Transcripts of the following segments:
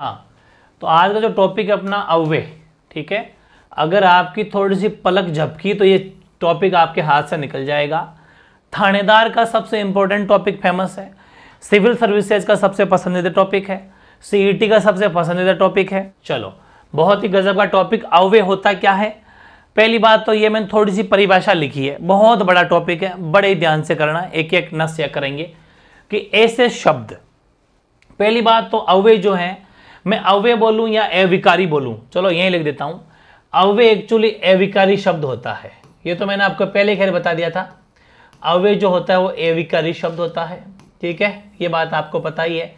हाँ तो आज का जो टॉपिक है अपना अवे ठीक है अगर आपकी थोड़ी सी पलक झपकी तो ये टॉपिक आपके हाथ से निकल जाएगा थानेदार का सबसे इंपॉर्टेंट टॉपिक फेमस है सिविल सर्विसेज का सबसे पसंदीदा टॉपिक है सीई e का सबसे पसंदीदा टॉपिक है चलो बहुत ही गजब का टॉपिक अवे होता क्या है पहली बात तो ये मैंने थोड़ी सी परिभाषा लिखी है बहुत बड़ा टॉपिक है बड़े ध्यान से करना एक एक नस करेंगे कि ऐसे शब्द पहली बात तो अवे जो है मैं अवे बोलूँ या अविकारी बोलूं चलो यही लिख देता हूं अवे एक्चुअली अविकारी शब्द होता है ये तो मैंने आपको पहले खैर बता दिया था अवे जो होता है वो अविकारी शब्द होता है ठीक है ये बात आपको पता ही है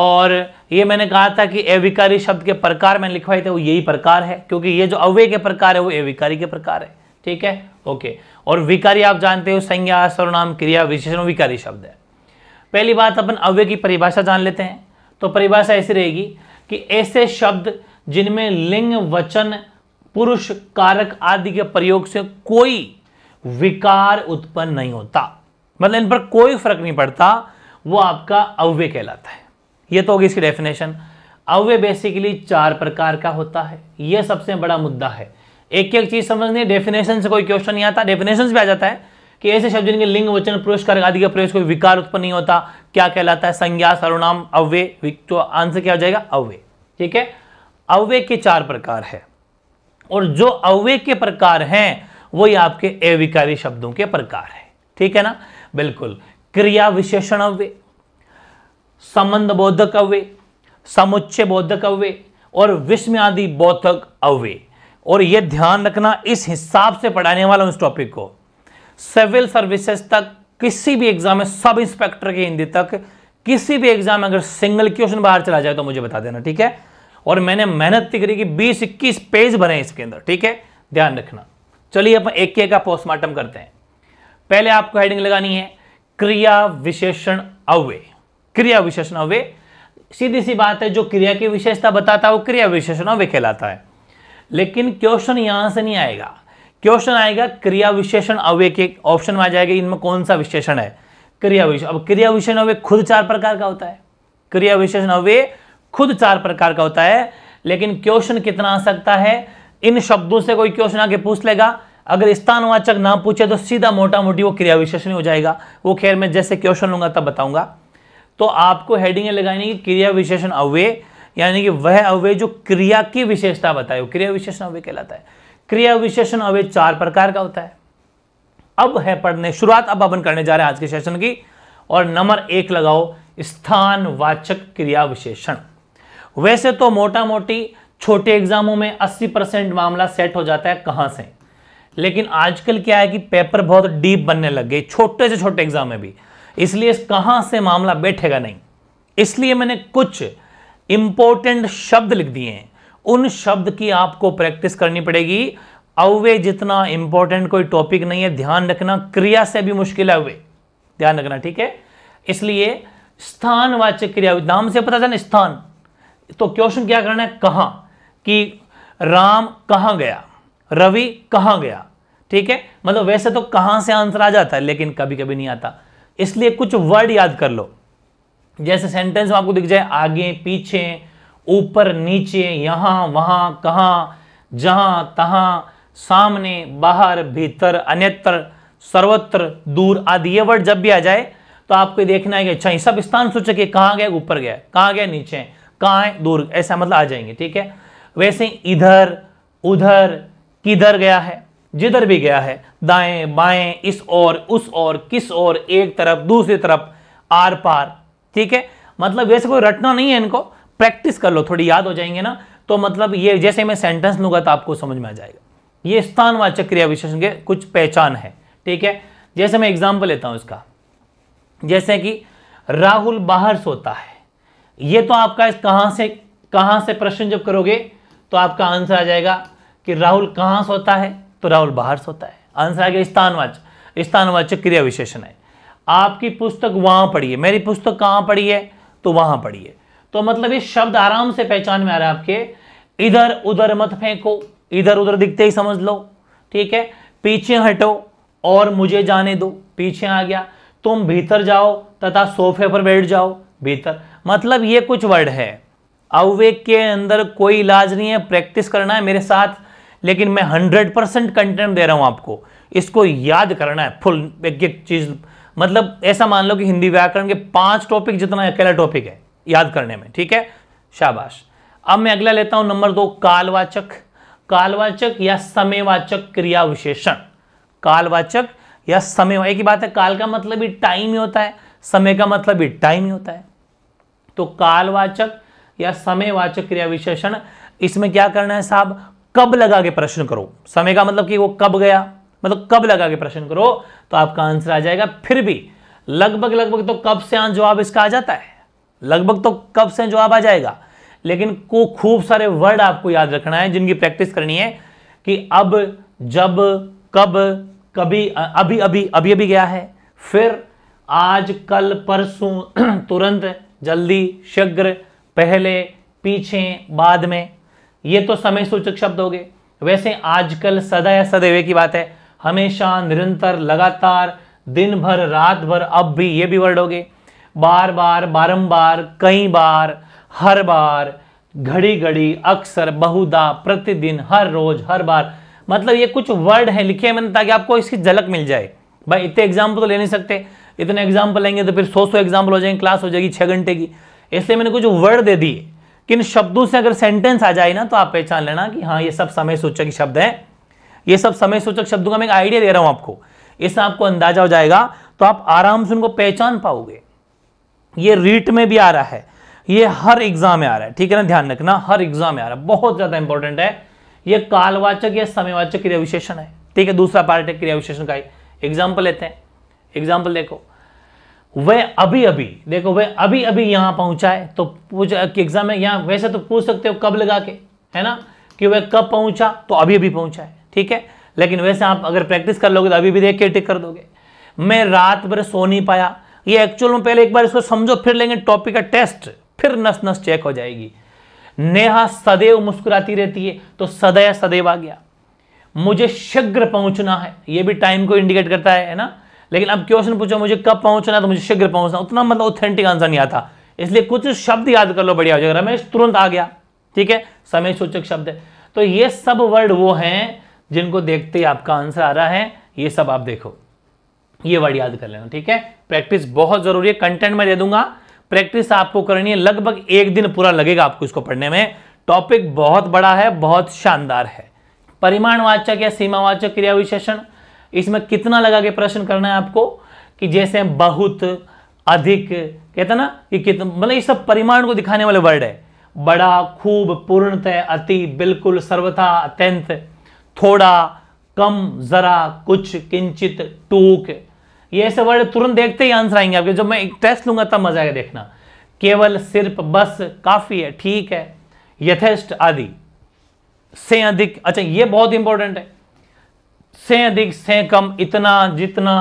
और ये मैंने कहा था कि अविकारी शब्द के प्रकार मैंने लिखवाए थे वो यही प्रकार है क्योंकि ये जो अव्य के प्रकार है वो अविकारी के प्रकार है ठीक है ओके और विकारी आप जानते हो संज्ञा सर्वनाम क्रिया विशेषण विकारी शब्द है पहली बात अपन अव्य की परिभाषा जान लेते हैं तो परिभाषा ऐसी रहेगी कि ऐसे शब्द जिनमें लिंग वचन पुरुष कारक आदि के प्रयोग से कोई विकार उत्पन्न नहीं होता मतलब इन पर कोई फर्क नहीं पड़ता वो आपका अव्य कहलाता है ये तो होगी इसकी डेफिनेशन अव्य बेसिकली चार प्रकार का होता है ये सबसे बड़ा मुद्दा है एक एक चीज समझनी डेफिनेशन से कोई क्वेश्चन नहीं आता डेफिनेशन से भी आ जाता है कि ऐसे शब्द जिनके लिंग वचन पुरुष कारक आदि के प्रयोग कोई विकार उत्पन्न नहीं होता क्या कहलाता है संज्ञा सर्वनाम अव्य तो आंसर क्या हो जाएगा अव्य ठीक है अवे के चार प्रकार है और जो अव्य के प्रकार हैं वही आपके अविकारी शब्दों के प्रकार है ठीक है ना बिल्कुल क्रिया विशेषण अव्य संबंध बोधक अव्य समुच्चय बोधक अव्य और विस्म आदि बोधक अव्य और ये ध्यान रखना इस हिसाब से पढ़ाने वाला उस इस टॉपिक को सिविल सर्विसेज तक किसी भी एग्जाम में सब इंस्पेक्टर के हिंदी तक किसी भी एग्जाम में अगर सिंगल क्वेश्चन बाहर चला जाए तो मुझे बता देना ठीक है और मैंने मेहनत भी करी कि बीस इक्कीस पेज बने इसके अंदर ठीक है ध्यान रखना चलिए अपन एक के का पोस्टमार्टम करते हैं पहले आपको हेडिंग लगानी है क्रिया विशेषण अव्यय क्रिया विशेषण अव्यय सीधी सी बात है जो क्रिया की विशेषता बताता है वो क्रिया विशेषण अव्यय कहलाता है लेकिन क्वेश्चन यहां से नहीं आएगा क्वेश्चन आएगा क्रिया विशेषण अव्य के ऑप्शन में आ जाएगा इनमें कौन सा विशेषण है क्रिया विशेषण अब क्रिया विशेषण अव्यय खुद चार प्रकार का होता है क्रिया विशेषण अव्य खुद चार प्रकार का होता है लेकिन क्वेश्चन कितना आ सकता है इन शब्दों से कोई क्वेश्चन आके पूछ लेगा अगर स्थानवाचक ना पूछे तो सीधा मोटा मोटी वो क्रिया विशेषण हो जाएगा वो खैर मैं जैसे क्वेश्चन लूंगा तब बताऊंगा तो आपको हेडिंग लगानी क्रिया विशेषण अव्य यानी कि वह अव्यय जो क्रिया की विशेषता बताए क्रिया विशेषण अव्यय कहलाता है क्रिया विशेषण अव्य चार प्रकार का होता है अब है पढ़ने शुरुआत अब अपन करने जा रहे हैं आज के सेशन की और नंबर एक लगाओ स्थानवाचक क्रिया विशेषण वैसे तो मोटा मोटी छोटे एग्जामों में 80 परसेंट मामला सेट हो जाता है कहां से लेकिन आजकल क्या है कि पेपर बहुत डीप बनने लग गए छोटे से छोटे एग्जाम में भी इसलिए कहां से मामला बैठेगा नहीं इसलिए मैंने कुछ इंपॉर्टेंट शब्द लिख दिए हैं उन शब्द की आपको प्रैक्टिस करनी पड़ेगी अवे जितना इंपॉर्टेंट कोई टॉपिक नहीं है ध्यान रखना क्रिया से भी मुश्किल है अवे ध्यान रखना ठीक है इसलिए स्थानवाचक क्रिया नाम से पता चल स्थान तो क्वेश्चन क्या करना है कहां कि राम कहां गया रवि कहां गया ठीक है मतलब वैसे तो कहां से आंसर आ जाता है लेकिन कभी कभी नहीं आता इसलिए कुछ वर्ड याद कर लो जैसे सेंटेंस आपको दिख जाए आगे पीछे ऊपर नीचे यहां वहां कहां जहां तहा सामने बाहर भीतर अन्यत्र सर्वत्र दूर आदि ये वर्ड जब भी आ जाए तो आपको देखना है कि अच्छा ये सब स्थान सूचक है कहां गया ऊपर गया कहां गया नीचे है दूर ऐसा मतलब आ जाएंगे ठीक है वैसे इधर उधर किधर गया है जिधर भी गया है दाएं बाएं इस और उस और किस और एक तरफ दूसरी तरफ आर पार ठीक है मतलब वैसे कोई रटना नहीं है इनको प्रैक्टिस कर लो थोड़ी याद हो जाएंगे ना तो मतलब ये जैसे मैं सेंटेंस लूंगा तो आपको समझ में आ जाएगा ये स्थानवाचक क्रिया विशेषण के कुछ पहचान है ठीक है जैसे मैं एग्जाम्पल लेता हूं इसका जैसे कि राहुल बाहर सोता है ये तो आपका इस कहां से कहां से प्रश्न जब करोगे तो आपका आंसर आ जाएगा कि राहुल से सोता है तो राहुल बाहर सोता है आंसर आ गया स्थानवाच स्थानवाच क्रिया विशेषण है आपकी पुस्तक वहां पढ़ी है मेरी पुस्तक कहां पढ़ी है तो वहां पढ़ी है तो मतलब ये शब्द आराम से पहचान में आ रहा है आपके इधर उधर मत फेंको इधर उधर दिखते ही समझ लो ठीक है पीछे हटो और मुझे जाने दो पीछे आ गया तुम भीतर जाओ तथा सोफे पर बैठ जाओ भीतर मतलब ये कुछ वर्ड है अवेक के अंदर कोई इलाज नहीं है प्रैक्टिस करना है मेरे साथ लेकिन मैं हंड्रेड परसेंट कंटेंट दे रहा हूं आपको इसको याद करना है फुल एक एक चीज़ मतलब ऐसा मान लो कि हिंदी व्याकरण के पांच टॉपिक जितना अकेला टॉपिक है याद करने में ठीक है शाबाश अब मैं अगला लेता हूं नंबर दो कालवाचक कालवाचक या समयवाचक क्रिया विशेषण कालवाचक या समय एक ही बात है काल का मतलब ही टाइम ही होता है समय का मतलब ही टाइम ही होता है तो कालवाचक या समयवाचक क्रिया विशेषण इसमें क्या करना है साहब कब लगा के प्रश्न करो समय का मतलब कि वो कब गया मतलब कब लगा के प्रश्न करो तो आपका आंसर आ जाएगा फिर भी लगभग लगभग तो कब से जवाब इसका आ जाता है लगभग तो कब से जवाब आ जाएगा लेकिन को खूब सारे वर्ड आपको याद रखना है जिनकी प्रैक्टिस करनी है कि अब जब कब कभी अभी अभी अभी अभी गया है फिर आज कल परसों तुरंत जल्दी शीघ्र पहले पीछे बाद में ये तो समय सूचक शब्द हो गए वैसे आजकल सदा या सदैव की बात है हमेशा निरंतर लगातार दिन भर रात भर अब भी ये भी वर्ड हो गए बार बार बारंबार कई बार हर बार घड़ी घड़ी अक्सर बहुधा प्रतिदिन हर रोज हर बार मतलब ये कुछ वर्ड है लिखे मैंने ताकि मतलब आपको इसकी झलक मिल जाए भाई इतने एग्जाम्पल तो ले नहीं सकते इतने एग्जाम्पल लेंगे तो फिर सौ सौ एग्जाम्पल हो जाएंगे क्लास हो जाएगी छः घंटे की इसलिए मैंने कुछ वर्ड दे दिए किन शब्दों से अगर सेंटेंस आ जाए ना तो आप पहचान लेना कि हाँ ये सब समय सूचक शब्द हैं ये सब समय सूचक शब्दों का मैं एक आइडिया दे रहा हूँ आपको इससे आपको अंदाजा हो जाएगा तो आप आराम से उनको पहचान पाओगे ये रीट में भी आ रहा है ये हर एग्जाम में आ रहा है ठीक है ना ध्यान रखना हर एग्जाम में आ रहा है बहुत ज़्यादा इंपॉर्टेंट है ये कालवाचक या समयवाचक क्रिया विशेषण है ठीक है दूसरा पार्ट है क्रिया विशेषण का एग्जाम्पल लेते हैं एग्जाम्पल देखो वह अभी अभी देखो वह अभी अभी यहां पहुंचा है तो पूछ एग्जाम में यहां वैसे तो पूछ सकते हो कब लगा के है ना कि वह कब पहुंचा तो अभी अभी पहुंचा है ठीक है लेकिन वैसे आप अगर प्रैक्टिस कर लोगे तो अभी भी देख के टिक कर दोगे मैं रात भर सो नहीं पाया ये एक्चुअल में पहले एक बार इसको समझो फिर लेंगे टॉपिक का टेस्ट फिर नस नस चेक हो जाएगी नेहा सदैव मुस्कुराती रहती है तो सदैव सदैव आ गया मुझे शीघ्र पहुंचना है ये भी टाइम को इंडिकेट करता है ना लेकिन अब क्वेश्चन पूछो मुझे कब पहुंचना है तो मुझे शीघ्र पहुंचना उतना मतलब ऑथेंटिक आंसर नहीं आता इसलिए कुछ शब्द याद कर लो बढ़िया हो जाएगा रमेश तुरंत आ गया ठीक है समय सूचक शब्द है तो ये सब वर्ड वो हैं जिनको देखते ही आपका आंसर आ रहा है ये सब आप देखो ये वर्ड याद कर लेना ठीक है प्रैक्टिस बहुत जरूरी है कंटेंट में दे दूंगा प्रैक्टिस आपको करनी है लगभग एक दिन पूरा लगेगा आपको इसको पढ़ने में टॉपिक बहुत बड़ा है बहुत शानदार है परिमाणवाचक या सीमावाचक क्रिया विशेषण इसमें कितना लगा के प्रश्न करना है आपको कि जैसे बहुत अधिक कहते ना कि कितना मतलब ये सब परिमाण को दिखाने वाले वर्ड है बड़ा खूब पूर्णतः अति बिल्कुल सर्वथा अत्यंत थोड़ा कम जरा कुछ किंचित टूक ये ऐसे वर्ड तुरंत देखते ही आंसर आएंगे आपके जब मैं एक टेस्ट लूंगा तब मजा आएगा देखना केवल सिर्फ बस काफी है ठीक है यथेष्ट आदि से अधिक अच्छा ये बहुत इंपॉर्टेंट है से अधिक से कम इतना जितना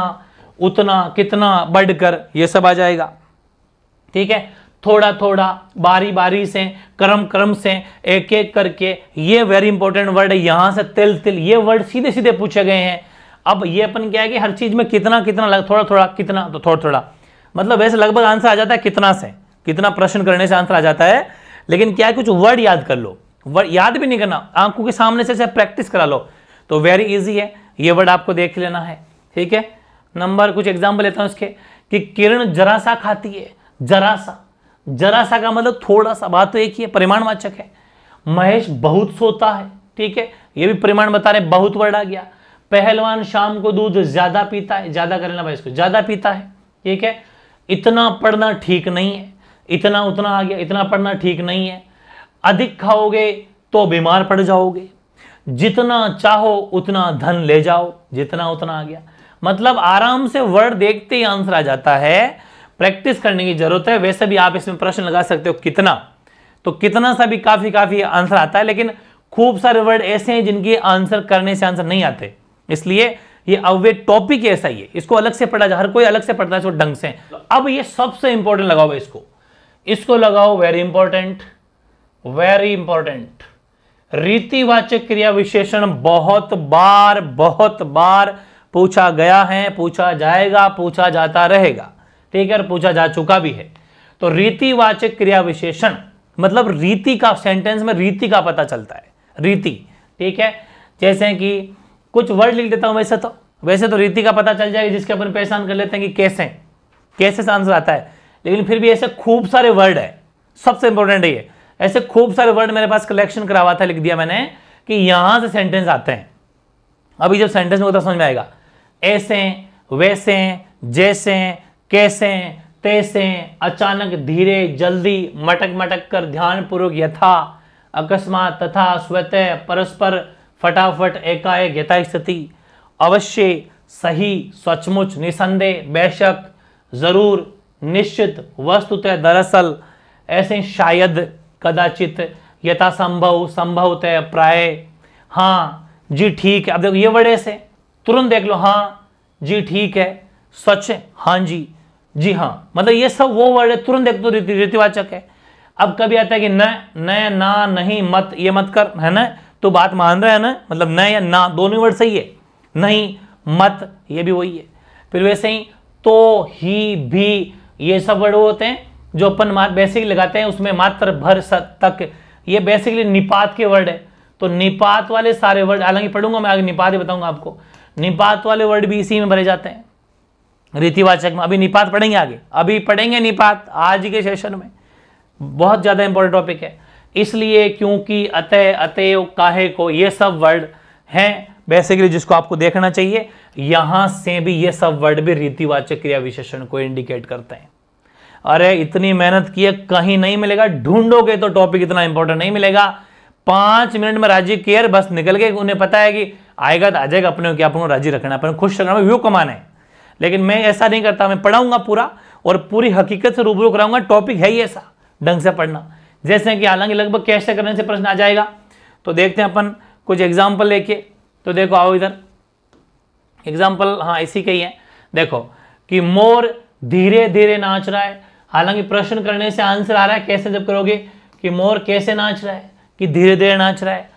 उतना कितना बढ़कर ये सब आ जाएगा ठीक है थोड़ा थोड़ा बारी बारी से क्रम क्रम से एक एक करके ये वेरी इंपॉर्टेंट वर्ड है यहां से तिल तिल ये वर्ड सीधे सीधे पूछे गए हैं अब ये अपन क्या है कि हर चीज़ में कितना कितना लग थोड़ा थोड़ा कितना तो थोड़ा थोड़ा मतलब वैसे लगभग आंसर आ जाता है कितना से कितना प्रश्न करने से आंसर आ जाता है लेकिन क्या है कुछ वर्ड याद कर लो वर्ड याद भी नहीं करना आंखों के सामने से प्रैक्टिस करा लो तो वेरी ईजी है ये वर्ड आपको देख लेना है ठीक है नंबर कुछ एग्जाम्पल लेता हूं इसके कि किरण जरा सा खाती है जरा सा जरा सा का मतलब थोड़ा सा बात तो एक ही है परिमाणवाचक है महेश बहुत सोता है ठीक है ये भी परिमाण बता रहे बहुत वर्ड आ गया पहलवान शाम को दूध ज्यादा पीता है ज्यादा कर लेना भाई इसको ज्यादा पीता है ठीक है इतना पढ़ना ठीक नहीं है इतना उतना आ गया इतना पढ़ना ठीक नहीं है अधिक खाओगे तो बीमार पड़ जाओगे जितना चाहो उतना धन ले जाओ जितना उतना आ गया मतलब आराम से वर्ड देखते ही आंसर आ जाता है प्रैक्टिस करने की जरूरत है वैसे भी आप इसमें प्रश्न लगा सकते हो कितना तो कितना सा भी काफी काफी आंसर आता है लेकिन खूब सारे वर्ड ऐसे हैं जिनके आंसर करने से आंसर नहीं आते इसलिए ये अवे टॉपिक ऐसा ही है इसको अलग से पढ़ा जाए हर कोई अलग से पढ़ता है तो ढंग से अब ये सबसे इंपॉर्टेंट लगाओ इसको इसको लगाओ वेरी इंपॉर्टेंट वेरी इंपॉर्टेंट रीतिवाचक क्रिया विशेषण बहुत बार बहुत बार पूछा गया है पूछा जाएगा पूछा जाता रहेगा ठीक है और पूछा जा चुका भी है तो रीतिवाचक क्रिया विशेषण मतलब रीति का सेंटेंस में रीति का पता चलता है रीति ठीक है जैसे कि कुछ वर्ड लिख देता हूं वैसे तो वैसे तो रीति का पता चल जाएगा जिसके अपन पहचान कर लेते हैं कि कैसे कैसे से आंसर आता है लेकिन फिर भी ऐसे खूब सारे वर्ड है सबसे इंपॉर्टेंट है ये ऐसे खूब सारे वर्ड मेरे पास कलेक्शन करा हुआ था लिख दिया मैंने कि यहां से सेंटेंस आते हैं अभी जब सेंटेंस में होता समझ में आएगा ऐसे वैसे जैसे कैसे तैसे अचानक धीरे जल्दी मटक मटक कर ध्यानपूर्वक यथा अकस्मात तथा स्वतः परस्पर फटाफट एकाएक यथा स्थिति अवश्य सही सचमुच निसंदेह बेशक ज़रूर निश्चित वस्तुतः दरअसल ऐसे शायद कदाचित यथासंभव संभवतः प्राय हाँ जी ठीक है अब देखो ये वर्ड ऐसे तुरंत देख लो हाँ जी ठीक है सच हाँ जी जी हाँ मतलब ये सब वो वर्ड है तुरंत देख दो तो रीतिवाचक है अब कभी आता है कि न न ना नहीं मत ये मत कर है ना तो बात मान रहे है ना मतलब न या ना दोनों वर्ड सही है नहीं मत ये भी वही है फिर वैसे ही तो ही भी ये सब वर्ड वो होते हैं जो अपन बेसिकली लगाते हैं उसमें मात्र भर तक ये बेसिकली निपात के वर्ड है तो निपात वाले सारे वर्ड हालांकि पढ़ूंगा मैं आगे निपात ही बताऊंगा आपको निपात वाले वर्ड भी इसी में भरे जाते हैं रीतिवाचक में अभी निपात पढ़ेंगे आगे अभी पढ़ेंगे निपात आज के सेशन में बहुत ज़्यादा इंपॉर्टेंट टॉपिक है इसलिए क्योंकि अतः अत काहे को ये सब वर्ड हैं बेसिकली जिसको आपको देखना चाहिए यहां से भी ये सब वर्ड भी रीतिवाचक क्रिया विशेषण को इंडिकेट करते हैं अरे इतनी मेहनत की है कहीं नहीं मिलेगा ढूंढोगे तो टॉपिक इतना इंपॉर्टेंट नहीं मिलेगा पांच मिनट में राजी केयर बस निकल के उन्हें पता है कि आएगा तो आ जाएगा अपने को अपन राजी रखना अपने खुश रखना व्यू कमाना है लेकिन मैं ऐसा नहीं करता मैं पढ़ाऊंगा पूरा और पूरी हकीकत से रूबरू कराऊंगा टॉपिक है ही ऐसा ढंग से पढ़ना जैसे कि हालांकि लगभग कैसे करने से प्रश्न आ जाएगा तो देखते हैं अपन कुछ एग्जाम्पल लेके तो देखो आओ इधर एग्जाम्पल हाँ इसी के ही है देखो कि मोर धीरे धीरे नाच रहा है हालांकि प्रश्न करने से आंसर आ रहा है कैसे जब करोगे कि मोर कैसे नाच रहा है कि धीरे धीरे नाच रहा है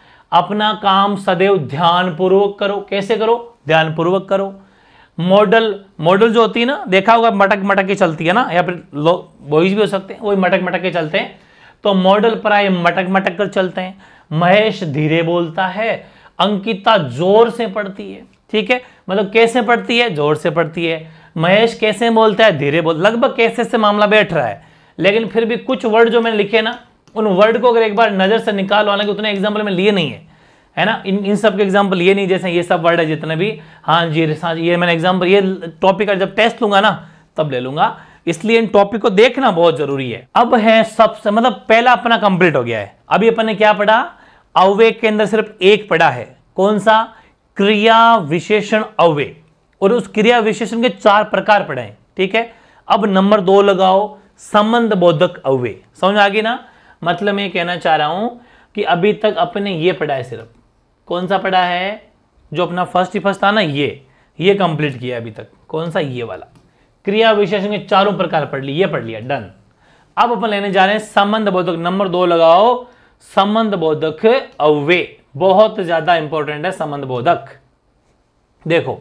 अपना काम सदैव ध्यानपूर्वक करो कैसे करो ध्यानपूर्वक करो मॉडल मॉडल जो होती है ना देखा होगा मटक मटक के चलती है ना या फिर लो बॉयज भी हो सकते हैं वही मटक मटक के चलते हैं तो मॉडल पर आए मटक मटक कर चलते हैं महेश धीरे बोलता है अंकिता जोर से पढ़ती है ठीक है मतलब कैसे पढ़ती है जोर से पढ़ती है महेश कैसे बोलता है धीरे बोल लगभग कैसे से मामला बैठ रहा है लेकिन फिर भी कुछ वर्ड जो मैंने लिखे ना उन वर्ड को अगर एक बार नज़र से निकालो हालांकि उतने एग्जाम्पल में लिए नहीं है है ना इन इन सब के एग्जाम्पल ये नहीं जैसे ये सब वर्ड है जितने भी हाँ जी हाँ ये मैंने एग्जाम्पल ये टॉपिक का जब टेस्ट लूंगा ना तब ले लूंगा इसलिए इन टॉपिक को देखना बहुत जरूरी है अब है सबसे मतलब पहला अपना कंप्लीट हो गया है अभी अपन ने क्या पढ़ा अवेक के अंदर सिर्फ एक पढ़ा है कौन सा क्रिया विशेषण अवेक और उस क्रिया विशेषण के चार प्रकार पढ़ाए ठीक है अब नंबर दो लगाओ संबंध बोधक अव्यय समझ आगे ना मतलब मैं कहना चाह रहा हूं कि अभी तक अपने ये पढ़ा है सिर्फ कौन सा पढ़ा है जो अपना फर्स्ट ही फर्स्ट था ना ये ये कंप्लीट किया अभी तक कौन सा ये वाला क्रिया विशेषण के चारों प्रकार पढ़ लिया ये पढ़ लिया डन अब अपन लेने जा रहे हैं संबंध बोधक नंबर दो लगाओ संबंध बोधक अव्यय बहुत ज्यादा इंपॉर्टेंट है संबंध बोधक देखो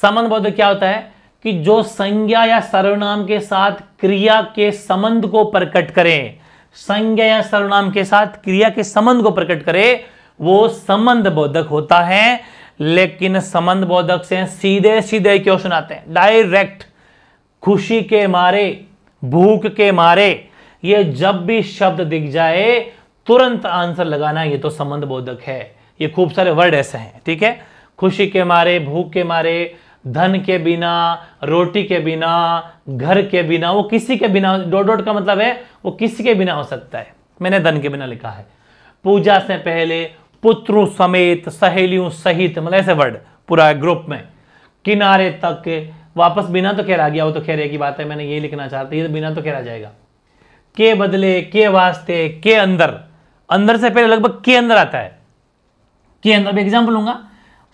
संबंध बौद्ध क्या होता है कि जो संज्ञा या सर्वनाम के साथ क्रिया के संबंध को प्रकट करें संज्ञा या सर्वनाम के साथ क्रिया के संबंध को प्रकट करे वो संबंध बोधक होता है लेकिन संबंध बोधक से सीधे सीधे क्वेश्चन आते हैं डायरेक्ट खुशी के मारे भूख के मारे ये जब भी शब्द दिख जाए तुरंत आंसर लगाना ये तो संबंध बोधक है ये खूब सारे वर्ड ऐसे हैं ठीक है खुशी के मारे भूख के मारे धन के बिना रोटी के बिना घर के बिना वो किसी के बिना डॉट डॉट का मतलब है वो किसी के बिना हो सकता है मैंने धन के बिना लिखा है पूजा से पहले पुत्रों समेत सहेलियों सहित मतलब ऐसे वर्ड पूरा ग्रुप में किनारे तक वापस बिना तो खेरा गया वो तो खेरे की बात है मैंने ये लिखना चाहता ये तो बिना तो खेरा जाएगा के बदले के वास्ते के अंदर अंदर से पहले लगभग के अंदर आता है के अंदर एग्जाम्पल लूंगा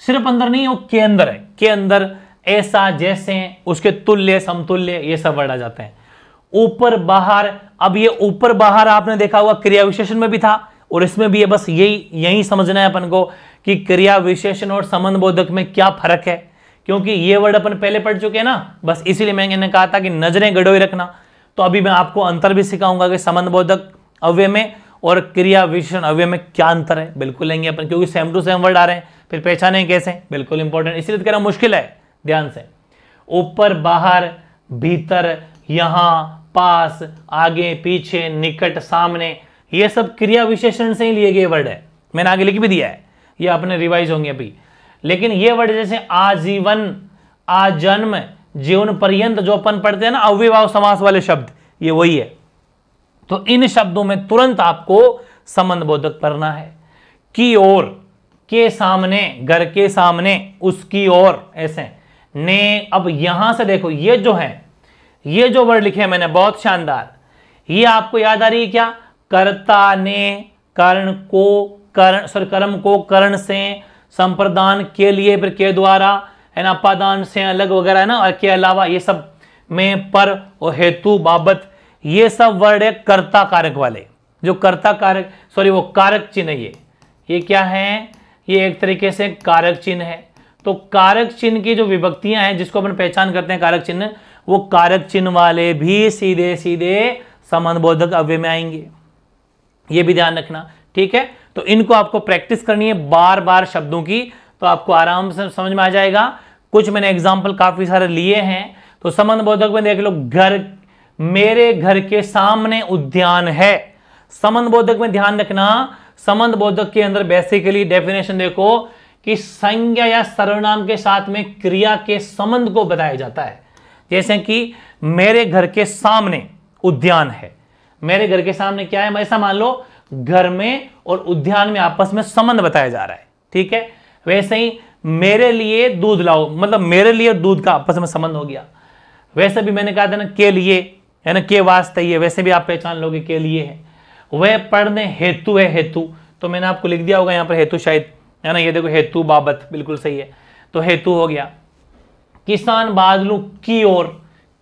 सिर्फ अंदर नहीं वो के अंदर है के अंदर ऐसा जैसे उसके तुल्य समतुल्य ये सब वर्ड आ जाते हैं ऊपर बाहर अब ये ऊपर बाहर आपने देखा हुआ क्रिया विशेषण में भी था और इसमें भी है बस यही यही समझना है अपन को कि क्रिया विशेषण और संबंध बोधक में क्या फर्क है क्योंकि ये वर्ड अपन पहले पढ़ चुके हैं ना बस इसीलिए मैंने कहा था कि नजरें गड़ोई रखना तो अभी मैं आपको अंतर भी सिखाऊंगा कि संबंध बोधक अव्यय में और क्रिया विशेषण अव्यय में क्या अंतर है बिल्कुल लेंगे अपन क्योंकि सेम टू सेम वर्ड आ रहे हैं फिर पहचाने कैसे बिल्कुल इंपॉर्टेंट इसीलिए तो कह रहा मुश्किल है ध्यान से ऊपर बाहर भीतर यहां पास आगे पीछे निकट सामने ये सब क्रिया विशेषण से ही लिए गए वर्ड है मैंने आगे लिख भी दिया है ये आपने रिवाइज होंगे अभी लेकिन ये वर्ड जैसे आजीवन आजन्म जीवन पर्यंत जो अपन पढ़ते हैं ना अविवाह समास वाले शब्द ये वही है तो इन शब्दों में तुरंत आपको संबंध बोधक पढ़ना है की ओर के सामने घर के सामने उसकी ओर ऐसे ने अब यहां से देखो ये जो है ये जो वर्ड लिखे हैं मैंने बहुत शानदार ये आपको याद आ रही है क्या कर्ता ने कर्ण को कर्ण सॉरी कर्म को कर्ण से संप्रदान के लिए फिर के द्वारा है ना अपादान से अलग वगैरह है ना और के अलावा ये सब में पर और हेतु बाबत ये सब वर्ड है कर्ता कारक वाले जो कर्ता कारक सॉरी वो कारक चिन्ह ये ये क्या है ये एक तरीके से कारक चिन्ह है तो कारक चिन्ह की जो विभक्तियां हैं जिसको अपन पहचान करते हैं कारक चिन्ह वो कारक चिन्ह वाले भी सीधे सीधे संबंधबोधक अव्यय में आएंगे ये भी ध्यान रखना ठीक है तो इनको आपको प्रैक्टिस करनी है बार बार शब्दों की तो आपको आराम से समझ में आ जाएगा कुछ मैंने एग्जाम्पल काफ़ी सारे लिए हैं तो संबंध बोधक में देख लो घर मेरे घर के सामने उद्यान है संबंध बोधक में ध्यान रखना संबंध बोधक के अंदर बेसिकली डेफिनेशन देखो कि संज्ञा या सर्वनाम के साथ में क्रिया के संबंध को बताया जाता है जैसे कि मेरे घर के सामने उद्यान है मेरे घर के सामने क्या है ऐसा मान लो घर में और उद्यान में आपस में संबंध बताया जा रहा है ठीक है वैसे ही मेरे लिए दूध लाओ मतलब मेरे लिए दूध का आपस में संबंध हो गया वैसे भी मैंने कहा था ना के लिए है ना के वास्ते ये वैसे भी आप पहचान लोगे के लिए है वह पढ़ने हेतु है हेतु तो मैंने आपको लिख दिया होगा यहाँ पर हेतु शायद है ना ये देखो हेतु बाबत बिल्कुल सही है तो हेतु हो गया किसान बादलों की ओर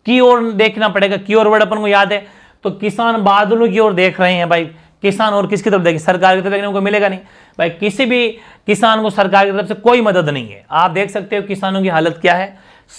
की ओर देखना पड़ेगा की ओर वर्ड अपन को याद है तो किसान बादलों की ओर देख रहे हैं भाई किसान और किसकी तरफ देखें सरकार की तरफ देखने को मिलेगा नहीं भाई किसी भी किसान को सरकार की तरफ से कोई मदद नहीं है आप देख सकते हो किसानों की हालत क्या है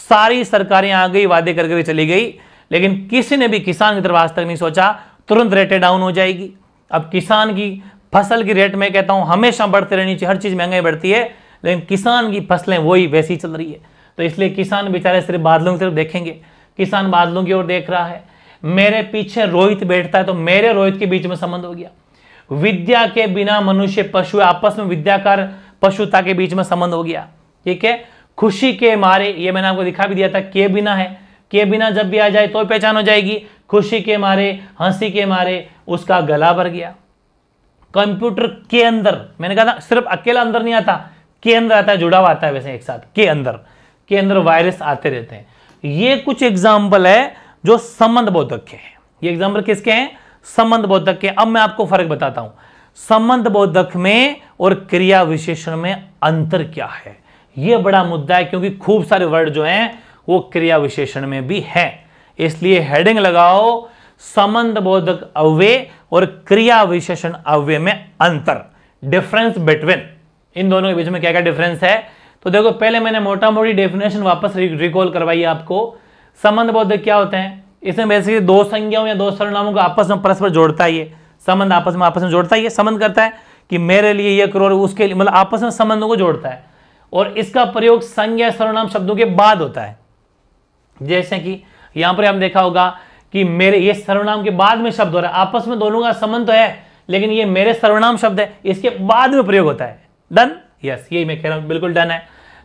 सारी सरकारें आ गई वादे करके चली गई लेकिन किसी ने भी किसान की तरफ आज तक नहीं सोचा तुरंत रेटें डाउन हो जाएगी अब किसान की फसल की रेट में कहता हूँ हमेशा बढ़ती रहनी चाहिए हर चीज़ महंगाई बढ़ती है लेकिन किसान की फसलें वही वैसी चल रही है तो इसलिए किसान बेचारे सिर्फ बादलों की तरफ देखेंगे किसान बादलों की ओर देख रहा है मेरे पीछे रोहित बैठता है तो मेरे रोहित के बीच में संबंध हो गया विद्या के बिना मनुष्य पशु आपस में विद्याकार पशुता के बीच में संबंध हो गया ठीक है खुशी के मारे ये मैंने आपको दिखा भी दिया था के बिना है के बिना जब भी आ जाए तो पहचान हो जाएगी खुशी के मारे हंसी के मारे उसका गला भर गया कंप्यूटर के अंदर मैंने कहा था सिर्फ अकेला अंदर नहीं आता के अंदर आता है जुड़ा हुआ आता है वैसे एक साथ के अंदर के अंदर वायरस आते रहते हैं ये कुछ एग्जाम्पल है जो संबंध बोधक के हैं ये एग्जाम्पल किसके हैं संबंध बोधक के अब मैं आपको फर्क बताता हूं संबंध बोधक में और क्रिया विशेषण में अंतर क्या है यह बड़ा मुद्दा है क्योंकि खूब सारे वर्ड जो हैं वो क्रिया विशेषण में भी है इसलिए हेडिंग लगाओ संबंध बोधक अव्यय और क्रिया विशेषण अव्यय में अंतर डिफरेंस बिटवीन इन दोनों के बीच में क्या क्या डिफरेंस है तो देखो पहले मैंने मोटा मोटी डेफिनेशन वापस रिकॉल करवाई आपको संबंध बोधक क्या होते हैं इसमें बेसिकली दो संज्ञाओं या दो सर्वनामों को आपस में परस्पर जोड़ता है संबंध आपस में आपस में जोड़ता है संबंध करता है कि मेरे लिए यह करो उसके लिए मतलब आपस में संबंधों को जोड़ता है और इसका प्रयोग संज्ञा सर्वनाम शब्दों के बाद होता है जैसे कि यहां पर हम देखा होगा कि मेरे ये सर्वनाम के बाद में शब्द हो रहा है आपस में दोनों का संबंध तो है लेकिन ये मेरे सर्वनाम शब्द है इसके बाद में प्रयोग होता है डन यस यही मैं कह रहा हूं बिल्कुल डन है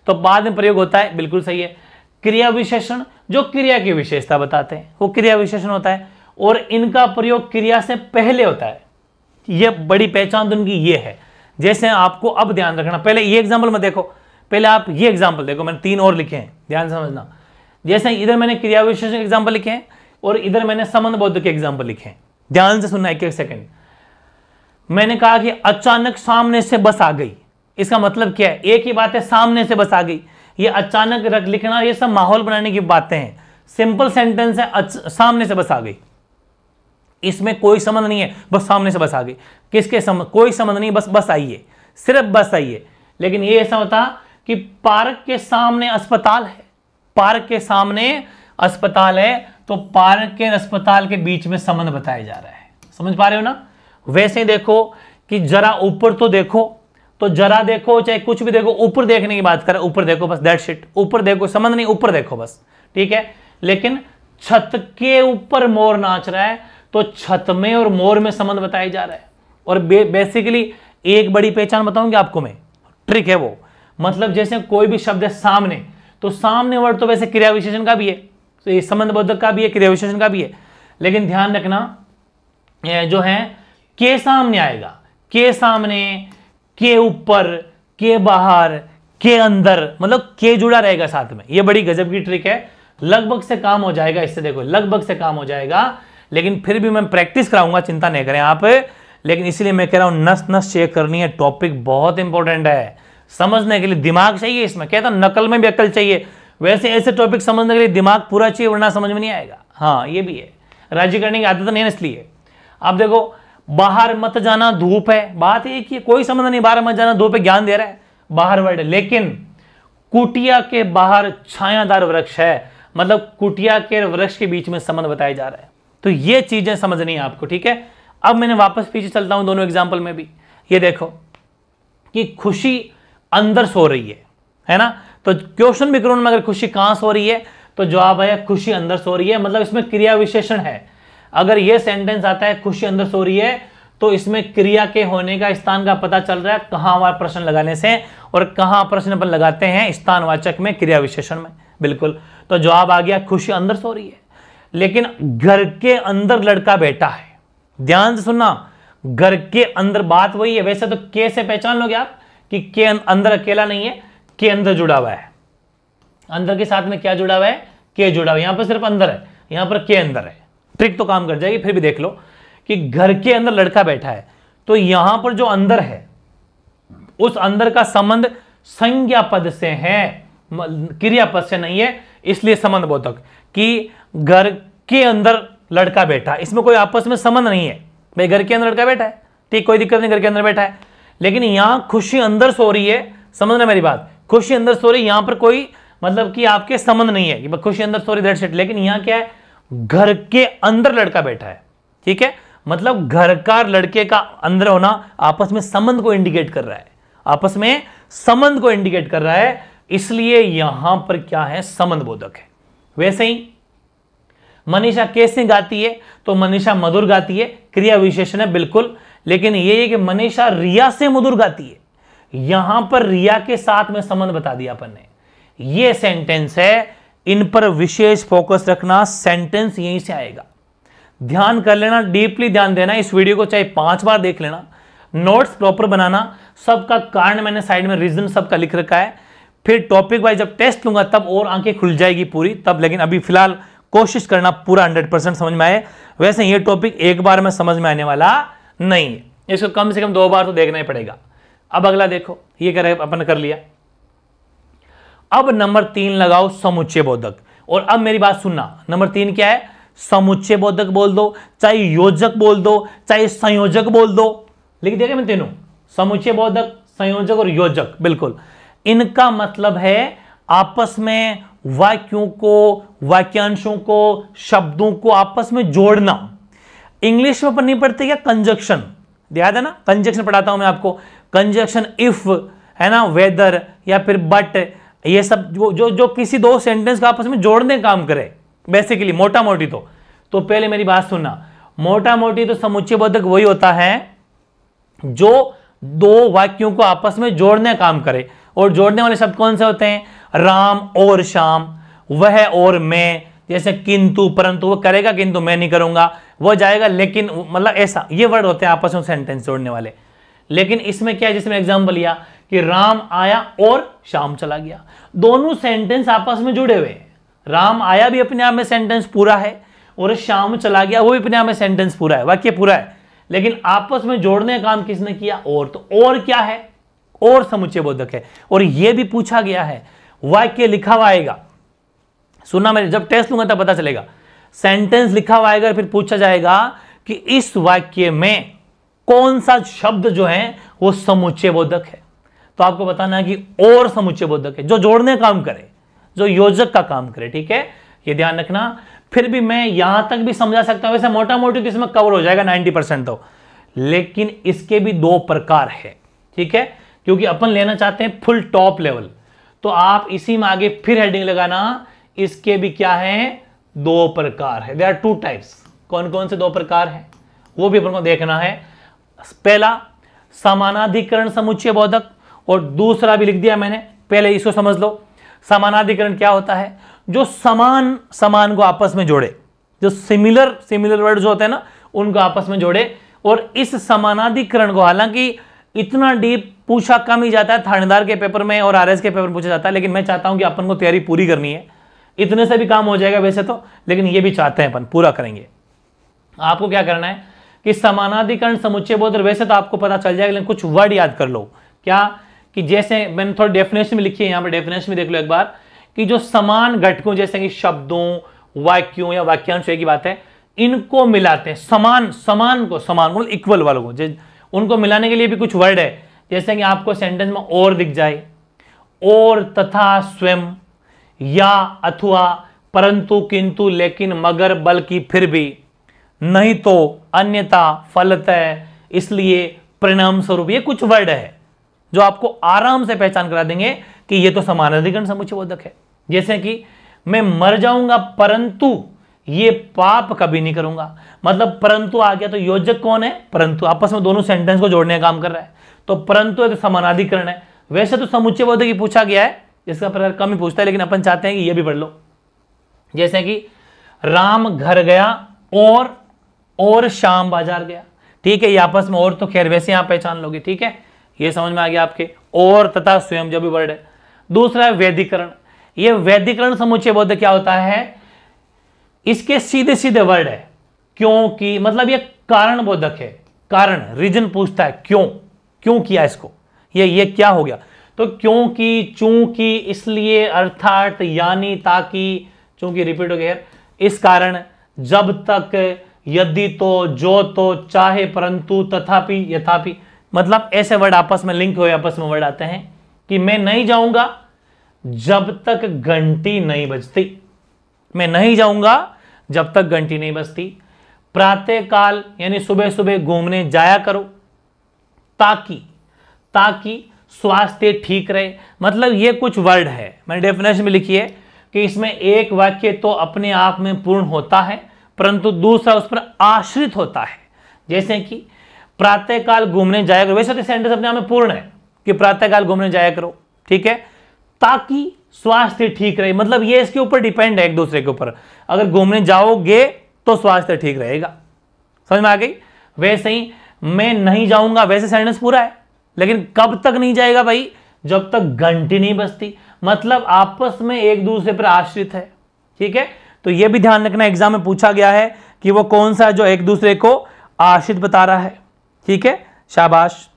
तो बाद में प्रयोग होता है बिल्कुल सही है क्रिया विशेषण जो क्रिया की विशेषता बताते हैं वो क्रिया विशेषण होता है और इनका प्रयोग क्रिया से पहले होता है ये बड़ी पहचान तो ये है जैसे आपको अब ध्यान रखना पहले ये एग्जाम्पल में देखो पहले आप ये एग्जाम्पल देखो मैंने तीन और लिखे हैं ध्यान समझना जैसे इधर मैंने क्रिया विशेष एग्जाम्पल लिखे हैं और इधर मैंने संबंध बौद्ध के एग्जाम्पल लिखे हैं ध्यान से सुनना एक एक सेकंड मैंने कहा कि अचानक सामने से बस आ गई इसका मतलब क्या है एक ही बात है सामने से बस आ गई ये अचानक रख लिखना ये सब माहौल बनाने की बातें हैं सिंपल सेंटेंस है सामने से बस आ गई इसमें कोई संबंध नहीं है बस सामने से बस आ गई किसके संबंध कोई संबंध नहीं बस बस आइए सिर्फ बस आइए लेकिन ये ऐसा होता कि पार्क के सामने अस्पताल है पार्क के सामने अस्पताल है तो पार्क के अस्पताल के बीच में संबंध बताया जा रहा है समझ पा रहे हो ना वैसे ही देखो कि जरा ऊपर तो देखो तो जरा देखो चाहे कुछ भी देखो ऊपर देखने की बात करें ऊपर देखो बस डेट शिट ऊपर देखो संबंध नहीं ऊपर देखो बस ठीक है लेकिन छत के ऊपर मोर नाच रहा है तो छत में और मोर में संबंध बताया जा रहा है और बे, बेसिकली एक बड़ी पहचान बताऊंगी आपको मैं ट्रिक है वो मतलब जैसे कोई भी शब्द है सामने तो सामने वर्ड तो वैसे क्रिया विशेषण का भी है तो ये संबंध बोधक का भी है क्रिया विशेषण का भी है लेकिन ध्यान रखना जो है के सामने आएगा के सामने के ऊपर के बाहर के अंदर मतलब के जुड़ा रहेगा साथ में ये बड़ी गजब की ट्रिक है लगभग से काम हो जाएगा इससे देखो लगभग से काम हो जाएगा लेकिन फिर भी मैं प्रैक्टिस कराऊंगा चिंता नहीं करें आप लेकिन इसलिए मैं कह रहा हूं नस नस चेक करनी है टॉपिक बहुत इंपॉर्टेंट है समझने के लिए दिमाग चाहिए इसमें कहता नकल में भी अकल चाहिए वैसे ऐसे टॉपिक समझने के लिए दिमाग पूरा चाहिए वरना समझ में नहीं आएगा हाँ ये भी है राज्य करने की आदत नहीं है इसलिए आप देखो बाहर मत जाना धूप है बात एक कि कोई समझ नहीं बाहर मत जाना धूप है ज्ञान दे रहा है बाहर वर्ड लेकिन कुटिया के बाहर छायादार वृक्ष है मतलब कुटिया के वृक्ष के बीच में संबंध बताया जा रहा है तो ये चीजें समझनी है आपको ठीक है अब मैंने वापस पीछे चलता हूं दोनों एग्जाम्पल में भी ये देखो कि खुशी अंदर सो रही है है ना तो क्वेश्चन विकरण में अगर खुशी कहां सो रही है तो जवाब आया खुशी अंदर सो रही है मतलब इसमें क्रिया विशेषण है अगर यह सेंटेंस आता है खुशी अंदर सो रही है तो इसमें क्रिया के होने का स्थान का पता चल रहा है कहां हमारा प्रश्न लगाने से और कहां प्रश्न अपन लगाते हैं स्थानवाचक में क्रिया विशेषण में बिल्कुल तो जवाब आ गया खुशी अंदर सो रही है लेकिन घर के अंदर लड़का बैठा है ध्यान से सुनना घर के अंदर बात वही है वैसे तो कैसे पहचान लोगे आप कि के अंदर अकेला नहीं है के अंदर जुड़ा हुआ है अंदर के साथ में क्या जुड़ा हुआ है के जुड़ा हुआ है यहां पर सिर्फ अंदर है यहां पर के अंदर है ट्रिक तो काम कर जाएगी फिर भी देख लो कि घर के अंदर लड़का बैठा है तो यहां पर जो अंदर है उस अंदर का संबंध संज्ञा पद से है क्रिया पद से नहीं है इसलिए संबंध बोधक कि घर के अंदर लड़का बैठा इसमें कोई आपस में संबंध नहीं है भाई घर के अंदर लड़का बैठा है ठीक कोई दिक्कत नहीं घर के अंदर बैठा है लेकिन यहां खुशी अंदर सो रही है समझना मेरी बात खुशी अंदर सो रही यहां पर कोई मतलब कि आपके संबंध नहीं है कि खुशी अंदर सो रही दैट लेकिन यहां क्या है घर के अंदर लड़का बैठा है ठीक है मतलब घर का लड़के का अंदर होना आपस में संबंध को इंडिकेट कर रहा है आपस में संबंध को इंडिकेट कर रहा है इसलिए यहां पर क्या है संबंध बोधक है वैसे ही मनीषा कैसे गाती है तो मनीषा मधुर गाती है क्रिया विशेषण है बिल्कुल लेकिन ये है कि मनीषा रिया से मधुर गाती है यहां पर रिया के साथ में संबंध बता दिया अपन ने ये सेंटेंस है इन पर विशेष फोकस रखना सेंटेंस यहीं से आएगा ध्यान कर लेना डीपली ध्यान देना इस वीडियो को चाहे पांच बार देख लेना नोट्स प्रॉपर बनाना सबका कारण मैंने साइड में रीजन सबका लिख रखा है फिर टॉपिक वाइज जब टेस्ट लूंगा तब और आंखें खुल जाएगी पूरी तब लेकिन अभी फिलहाल कोशिश करना पूरा 100 परसेंट समझ में आए वैसे ये टॉपिक एक बार में समझ में आने वाला नहीं है इसको कम से कम दो बार तो देखना ही पड़ेगा अब अगला देखो ये कर अपन कर लिया अब नंबर तीन लगाओ समुच्चय बोधक और अब मेरी बात सुनना नंबर तीन क्या है समुच्चय बोधक बोल दो चाहे योजक बोल दो चाहे संयोजक बोल दो लेकिन देखे मैं तीनों समुच्चय बोधक संयोजक और योजक बिल्कुल इनका मतलब है आपस में वाक्यों को वाक्यांशों को शब्दों को आपस में जोड़ना इंग्लिश में पढ़नी पड़ती है क्या कंजक्शन याद है ना कंजक्शन पढ़ाता हूं मैं आपको कंजक्शन इफ है ना वेदर या फिर बट ये सब जो जो जो किसी दो सेंटेंस का आपस में जोड़ने काम करे बेसिकली मोटा मोटी तो तो पहले मेरी बात सुनना मोटा मोटी तो समुच्चय बोधक वही होता है जो दो वाक्यों को आपस में जोड़ने का काम करे और जोड़ने वाले शब्द कौन से होते हैं राम और श्याम वह और मैं जैसे किंतु परंतु वह करेगा किंतु मैं नहीं करूंगा वह जाएगा लेकिन मतलब ऐसा ये वर्ड होते हैं आपस में सेंटेंस जोड़ने वाले लेकिन इसमें क्या है जिसमें एग्जाम्पल लिया कि राम आया और शाम चला गया दोनों सेंटेंस आपस में जुड़े हुए राम आया भी अपने आप में सेंटेंस पूरा है और शाम चला गया वो भी अपने आप में सेंटेंस पूरा है वाक्य पूरा है लेकिन आपस में जोड़ने का काम किसने किया और तो और क्या है और समुचे बोधक है और यह भी पूछा गया है वाक्य लिखा हुआ आएगा सुना मेरे जब टेस्ट लूंगा तब पता चलेगा सेंटेंस लिखा हुआ आएगा फिर पूछा जाएगा कि इस वाक्य में कौन सा शब्द जो है वो समुच्चय बोधक है तो आपको बताना है कि और समुच्चय बोधक है जो जोड़ने काम करे जो योजक का काम करे ठीक है ये ध्यान रखना फिर भी मैं यहां तक भी समझा सकता हूं वैसे मोटा मोटी तो इसमें कवर हो जाएगा 90 परसेंट तो लेकिन इसके भी दो प्रकार है ठीक है क्योंकि अपन लेना चाहते हैं फुल टॉप लेवल तो आप इसी में आगे फिर हेडिंग लगाना इसके भी क्या है दो प्रकार है दे आर टू टाइप्स कौन कौन से दो प्रकार है वो भी अपन को देखना है पहला समानाधिकरण समुच्चय बोधक और दूसरा भी लिख दिया मैंने पहले इसको समझ लो समानाधिकरण क्या होता है जो समान समान को आपस में जोड़े जो सिमिलर सिमिलर वर्ड जो होते हैं ना उनको आपस में जोड़े और इस समानाधिकरण को हालांकि इतना डीप पूछा कम ही जाता है थानेदार के पेपर में और आरएस के पेपर में पूछा जाता है लेकिन मैं चाहता हूं कि अपन को तैयारी पूरी करनी है इतने से भी काम हो जाएगा वैसे तो लेकिन ये भी चाहते हैं अपन पूरा करेंगे आपको क्या करना है कि समानाधिकरण समुच्चय बोध वैसे तो आपको पता चल जाएगा लेकिन कुछ वर्ड याद कर लो क्या कि जैसे मैंने थोड़ी डेफिनेशन में लिखी है यहाँ पर डेफिनेशन में देख लो एक बार कि जो समान घटकों जैसे कि शब्दों वाक्यों या वाक्यांश की बात है इनको मिलाते हैं समान समान को समान मतलब इक्वल वालों को उनको मिलाने के लिए भी कुछ वर्ड है जैसे कि आपको सेंटेंस में और दिख जाए और तथा स्वयं या अथवा परंतु किंतु लेकिन मगर बल्कि फिर भी नहीं तो फलत है इसलिए परिणाम स्वरूप ये कुछ वर्ड है जो आपको आराम से पहचान करा देंगे कि ये तो समानाधिकरण समुचे बोधक है जैसे कि मैं मर जाऊंगा परंतु ये पाप कभी नहीं करूंगा मतलब परंतु आ गया तो योजक कौन है परंतु आपस में दोनों सेंटेंस को जोड़ने का काम कर रहा है तो परंतु तो समानाधिकरण है वैसे तो समुच्चय बोधक ही पूछा गया है इसका प्रकार कम ही पूछता है लेकिन अपन चाहते हैं कि यह भी पढ़ लो जैसे कि राम घर गया और और शाम बाजार गया ठीक है ये आपस में और तो खैर वैसे आप पहचान लोगे ठीक है ये समझ में आ गया आपके और तथा स्वयं जो भी वर्ड है दूसरा है वैधिकरण ये वैधिकरण समुच्चय बोध क्या होता है इसके सीधे सीधे वर्ड है क्योंकि मतलब ये कारण बोधक है कारण रीजन पूछता है क्यों क्यों किया इसको ये ये क्या हो गया तो क्योंकि चूंकि इसलिए अर्थात यानी ताकि चूंकि रिपीट हो गया इस कारण जब तक यदि तो जो तो चाहे परंतु तथापि यथापि मतलब ऐसे वर्ड आपस में लिंक हुए आपस में वर्ड आते हैं कि मैं नहीं जाऊंगा जब तक घंटी नहीं बजती मैं नहीं जाऊंगा जब तक घंटी नहीं बजती प्रातः काल यानी सुबह सुबह घूमने जाया करो ताकि ताकि स्वास्थ्य ठीक रहे मतलब ये कुछ वर्ड है मैंने डेफिनेशन में लिखी है कि इसमें एक वाक्य तो अपने आप में पूर्ण होता है परंतु दूसरा उस पर आश्रित होता है जैसे कि प्रातःकाल घूमने जाया करो वैसे तो सेंटेंस अपने आप में पूर्ण है कि प्रातःकाल घूमने जाया करो ठीक है ताकि स्वास्थ्य ठीक रहे मतलब ये इसके ऊपर डिपेंड है एक दूसरे के ऊपर अगर घूमने जाओगे तो स्वास्थ्य ठीक रहेगा समझ में आ गई वैसे ही मैं नहीं जाऊंगा वैसे सेंटेंस पूरा है लेकिन कब तक नहीं जाएगा भाई जब तक घंटी नहीं बजती मतलब आपस में एक दूसरे पर आश्रित है ठीक है तो यह भी ध्यान रखना एग्जाम में पूछा गया है कि वो कौन सा है जो एक दूसरे को आश्रित बता रहा है ठीक है शाबाश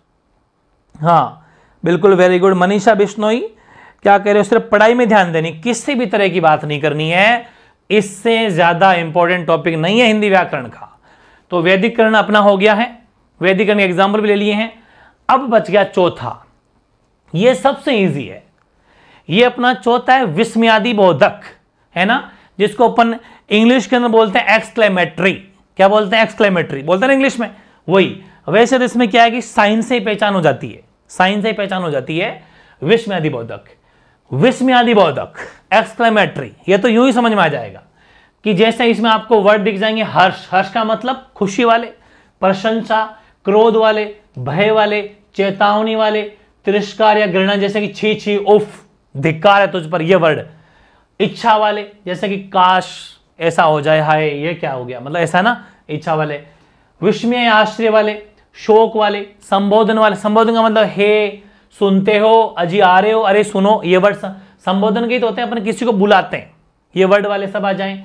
हाँ बिल्कुल वेरी गुड मनीषा बिश्नोई क्या कह रहे हो सिर्फ पढ़ाई में ध्यान देनी किसी भी तरह की बात नहीं करनी है इससे ज़्यादा इंपॉर्टेंट टॉपिक नहीं है हिंदी व्याकरण का तो वैदिकरण अपना हो गया है वैदिकरण के एग्जाम्पल भी ले लिए हैं अब बच गया चौथा यह सबसे इजी है यह अपना चौथा है विस्मयादी बोधक है ना जिसको अपन इंग्लिश के अंदर बोलते हैं एक्सक्लेमेट्री क्या बोलते हैं एक्सक्लेमेट्री बोलते हैं इंग्लिश में वही वैसे तो इसमें क्या है कि साइंस से ही पहचान हो जाती है साइंस से ही पहचान हो जाती है विस्मयादि बोधक विस्मयादि बोधक एक्सक्लेमेट्री ये तो यूं ही समझ में आ जाएगा कि जैसे इसमें आपको वर्ड दिख जाएंगे हर्ष हर्ष का मतलब खुशी वाले प्रशंसा क्रोध वाले भय वाले चेतावनी वाले तिरस्कार या घृणा जैसे कि छी छी उफ धिक्कार है तुझ पर यह वर्ड इच्छा वाले जैसे कि काश ऐसा हो जाए हाय ये क्या हो गया मतलब ऐसा ना इच्छा वाले विस्मय आश्रय आश्चर्य वाले शोक वाले संबोधन वाले संबोधन का मतलब हे सुनते हो अजी आ रहे हो अरे सुनो ये वर्ड संबोधन के तो होते हैं अपन किसी को बुलाते हैं ये वर्ड वाले सब आ जाएं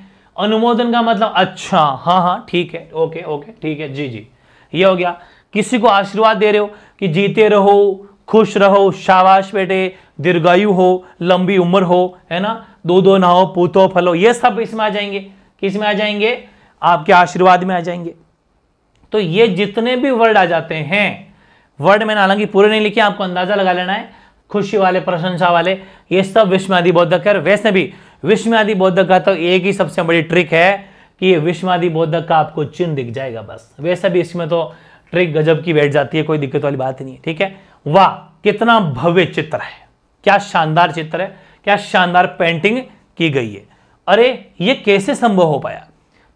अनुमोदन का मतलब अच्छा हाँ हाँ ठीक है ओके ओके ठीक है जी जी ये हो गया किसी को आशीर्वाद दे रहे हो कि जीते रहो खुश रहो शाबाश बेटे दीर्घायु हो लंबी उम्र हो है ना दो दो नहाओ पूतो फलो ये सब इसमें आ जाएंगे किस में आ जाएंगे आपके आशीर्वाद में आ जाएंगे तो ये जितने भी वर्ड आ जाते हैं वर्ड मैंने हालांकि पूरे नहीं लिखे आपको अंदाजा लगा लेना है खुशी वाले प्रशंसा वाले ये सब आदि बौद्धक है वैसे भी आदि बौद्धक का तो एक ही सबसे बड़ी ट्रिक है कि विश्व आदि बौद्धक का आपको चिन्ह दिख जाएगा बस वैसे भी इसमें तो ट्रिक गजब की बैठ जाती है कोई दिक्कत वाली बात नहीं है ठीक है वाह कितना भव्य चित्र है क्या शानदार चित्र है क्या शानदार पेंटिंग की गई है अरे ये कैसे संभव हो पाया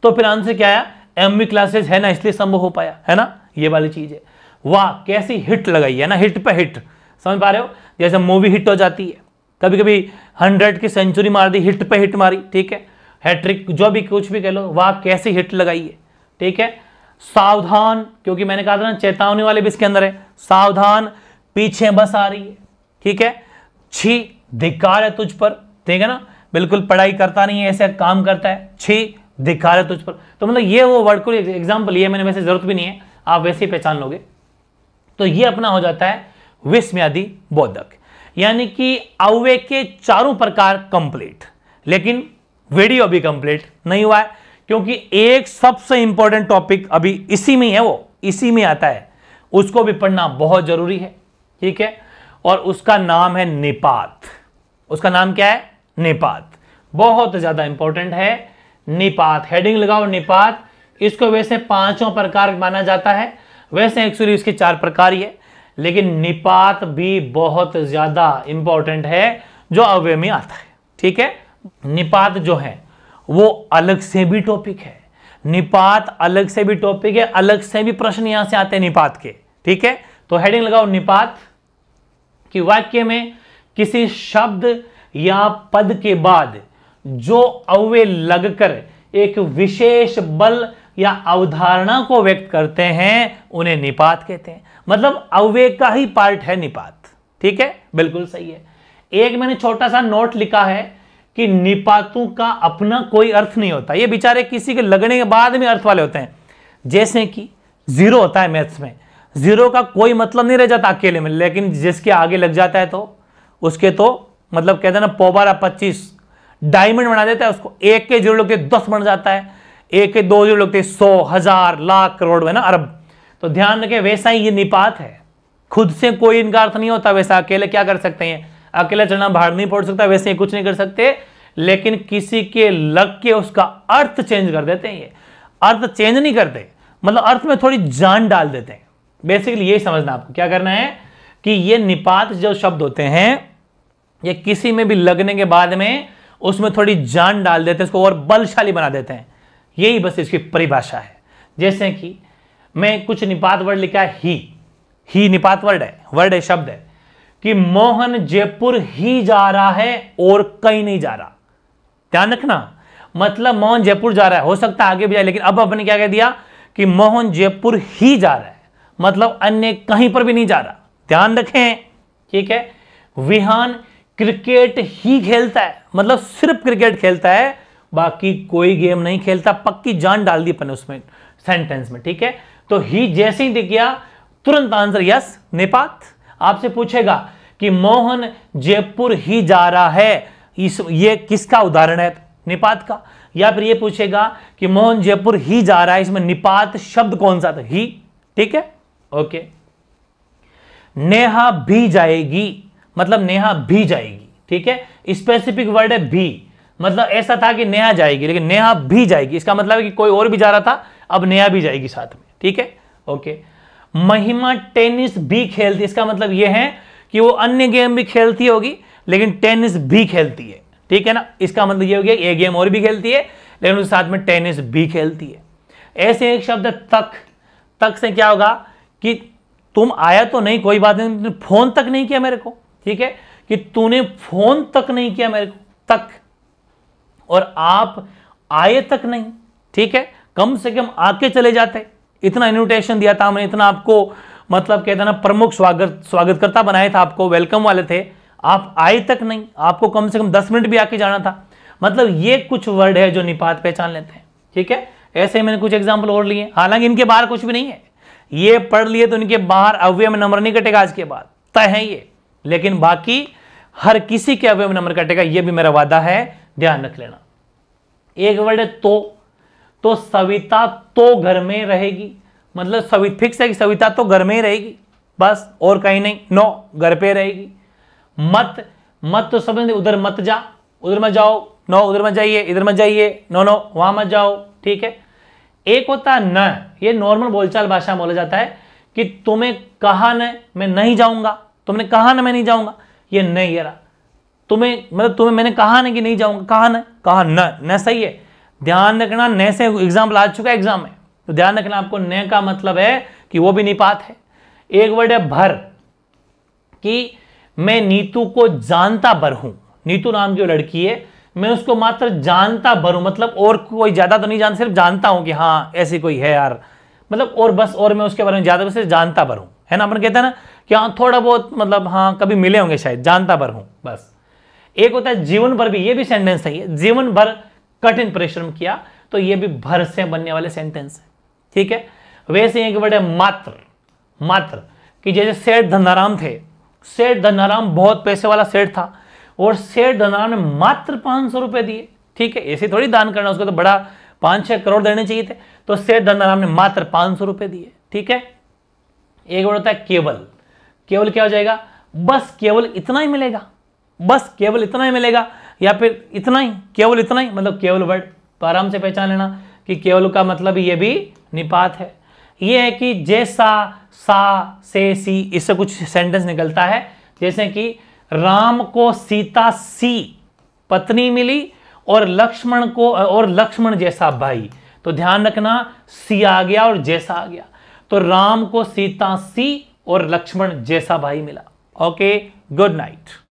तो फिर आंसर क्या आया एम क्लासेस है ना इसलिए संभव हो पाया है ना ये वाली चीज है वाह कैसी हिट लगाई है ना हिट पे हिट समझ पा रहे हो जैसे मूवी हिट हो जाती है कभी कभी हंड्रेड की सेंचुरी मार दी हिट पे हिट मारी ठीक है हैट्रिक जो भी कुछ भी कह लो वाह कैसी हिट लगाई है ठीक है सावधान क्योंकि मैंने कहा था ना चेतावनी वाले भी इसके अंदर है सावधान पीछे बस आ रही है ठीक है छी धिकार है तुझ पर ठीक है ना बिल्कुल पढ़ाई करता नहीं है ऐसे काम करता है छी धिकार है तुझ पर तो मतलब ये वो वर्ड को एग्जाम्पल ये मैंने वैसे जरूरत भी नहीं है आप वैसे ही पहचान लोगे तो ये अपना हो जाता है विस्म्यादि बोधक यानी कि अव्य के चारों प्रकार कंप्लीट लेकिन वीडियो भी कंप्लीट नहीं हुआ है क्योंकि एक सबसे इंपॉर्टेंट टॉपिक अभी इसी में है वो इसी में आता है उसको भी पढ़ना बहुत जरूरी है ठीक है और उसका नाम है निपात उसका नाम क्या है निपात बहुत ज्यादा इंपॉर्टेंट है निपात हेडिंग लगाओ निपात इसको वैसे पांचों प्रकार माना जाता है वैसे एक्चुअली इसके चार प्रकार ही है लेकिन निपात भी बहुत ज्यादा इंपॉर्टेंट है जो अवे में आता है ठीक है निपात जो है वो अलग से भी टॉपिक है निपात अलग से भी टॉपिक है अलग से भी प्रश्न यहां से आते हैं निपात के ठीक है तो हेडिंग लगाओ निपात कि वाक्य में किसी शब्द या पद के बाद जो अव्य लगकर एक विशेष बल या अवधारणा को व्यक्त करते हैं उन्हें निपात कहते हैं मतलब अवे का ही पार्ट है निपात ठीक है बिल्कुल सही है एक मैंने छोटा सा नोट लिखा है कि निपातों का अपना कोई अर्थ नहीं होता ये बेचारे किसी के लगने के बाद में अर्थ वाले होते हैं जैसे कि जीरो होता है मैथ्स में जीरो का कोई मतलब नहीं रह जाता अकेले में लेकिन जिसके आगे लग जाता है तो उसके तो मतलब कहते हैं ना पोबारा पच्चीस डायमंड बना देता है उसको एक के जीरो लोग दस बन जाता है एक के दो जीरो लोग सौ हजार लाख करोड़ है ना अरब तो ध्यान रखें वैसा ही ये निपात है खुद से कोई इनका अर्थ नहीं होता वैसा अकेले क्या कर सकते हैं अकेला चलना भाड़ नहीं पड़ सकता वैसे कुछ नहीं कर सकते लेकिन किसी के लग के उसका अर्थ चेंज कर देते हैं ये अर्थ चेंज नहीं करते मतलब अर्थ में थोड़ी जान डाल देते हैं बेसिकली यही समझना आपको क्या करना है कि ये निपात जो शब्द होते हैं ये किसी में भी लगने के बाद में उसमें थोड़ी जान डाल देते हैं उसको और बलशाली बना देते हैं यही बस इसकी परिभाषा है जैसे कि मैं कुछ निपात वर्ड लिखा है ही ही निपात वर्ड है वर्ड है शब्द है कि मोहन जयपुर ही जा रहा है और कहीं नहीं जा रहा ध्यान रखना मतलब मोहन जयपुर जा रहा है हो सकता है आगे भी जाए लेकिन अब आपने क्या कह दिया कि मोहन जयपुर ही जा रहा है मतलब अन्य कहीं पर भी नहीं जा रहा ध्यान रखें ठीक है विहान क्रिकेट ही खेलता है मतलब सिर्फ क्रिकेट खेलता है बाकी कोई गेम नहीं खेलता पक्की जान डाल दी अपने उसमें सेंटेंस में ठीक है तो ही जैसे ही दिख गया तुरंत आंसर यस नेपात आपसे पूछेगा कि मोहन जयपुर ही जा रहा है इस ये किसका उदाहरण है निपात का या फिर ये पूछेगा कि मोहन जयपुर ही जा रहा है इसमें निपात शब्द कौन सा था ही ठीक है ओके नेहा भी जाएगी मतलब नेहा भी जाएगी ठीक है स्पेसिफिक वर्ड है भी मतलब ऐसा था कि नेहा जाएगी लेकिन नेहा भी जाएगी इसका मतलब है कि कोई और भी जा रहा था अब नेहा भी जाएगी साथ में ठीक है ओके महिमा टेनिस भी खेलती इसका मतलब यह है कि वो अन्य गेम भी खेलती होगी लेकिन टेनिस भी खेलती है ठीक है ना इसका मतलब ये हो गया ये गेम और भी खेलती है लेकिन उसके साथ में टेनिस भी खेलती है ऐसे एक शब्द तक तक से क्या होगा कि तुम आया तो नहीं कोई बात नहीं फोन तक नहीं किया मेरे को ठीक है कि तूने फोन तक नहीं किया मेरे को तक और आप आए तक नहीं ठीक है कम से कम आके चले जाते इतना इन्विटेशन दिया था हमने इतना आपको मतलब कहते हैं ना प्रमुख स्वागत स्वागतकर्ता बनाया था आपको वेलकम वाले थे आप आए तक नहीं आपको कम से कम दस मिनट भी आके जाना था मतलब ये कुछ वर्ड है जो निपात पहचान लेते हैं ठीक है ऐसे मैंने कुछ एग्जाम्पल और लिए हालांकि इनके बाहर कुछ भी नहीं है ये पढ़ लिए तो इनके बाहर अव्यय में नंबर नहीं कटेगा आज के बाद तय है ये लेकिन बाकी हर किसी के अव्यय में नंबर कटेगा ये भी मेरा वादा है ध्यान रख लेना एक वर्ड है तो तो सविता तो घर में रहेगी मतलब सवि फिक्स है कि सविता तो घर में ही रहेगी बस और कहीं नहीं नो घर पे रहेगी मत मत तो समझ उधर मत जा उधर मत जाओ नो उधर मत जाइए इधर मत जाइए नो नो वहां मत जाओ ठीक है एक होता है न ये नॉर्मल बोलचाल भाषा बोला जाता है कि तुम्हें कहा न मैं नहीं जाऊंगा तुमने कहा न मैं नहीं जाऊंगा ये नहीं यार तुम्हें मतलब तुम्हें मैंने कहा ना कि नहीं जाऊंगा कहा न कहा न न सही है ध्यान रखना न से एग्जाम्पल आ चुका एग्जाम में तो ध्यान रखना आपको न का मतलब है कि वो भी निपात है एक वर्ड है भर कि मैं नीतू को जानता भर हूं नीतू नाम की लड़की है मैं उसको मात्र जानता भर हूं मतलब और कोई ज्यादा तो नहीं जानता सिर्फ जानता हूं कि हाँ ऐसी कोई है यार मतलब और बस और मैं उसके बारे में ज्यादा बस जानता भर हूं है ना अपन कहते हैं ना कि हाँ थोड़ा बहुत मतलब हाँ कभी मिले होंगे शायद जानता भर हूं बस एक होता है जीवन भर भी ये भी सेंटेंस सही है जीवन भर कठिन परिश्रम किया तो ये भी भर से बनने वाले सेंटेंस है ठीक है वैसे एक वर्ड है मात्र मात्र कि जैसे सेठ धनाराम थे सेठ धनाराम बहुत पैसे वाला सेठ था और सेठ धनाराम ने मात्र पांच सौ रुपए दिए ठीक है ऐसे थोड़ी दान करना उसको तो बड़ा पांच छह करोड़ देने चाहिए थे तो सेठ धनाराम ने मात्र पांच सौ रुपए दिए ठीक है एक वर्ड होता है केवल केवल क्या हो जाएगा बस केवल इतना ही मिलेगा बस केवल इतना ही मिलेगा या फिर इतना ही केवल इतना ही मतलब केवल वर्ड तो आराम से पहचान लेना कि केवल का मतलब ये भी निपात है ये है कि जैसा सा से सी इससे कुछ सेंटेंस निकलता है जैसे कि राम को सीता सी पत्नी मिली और लक्ष्मण को और लक्ष्मण जैसा भाई तो ध्यान रखना सी आ गया और जैसा आ गया तो राम को सीता सी और लक्ष्मण जैसा भाई मिला ओके गुड नाइट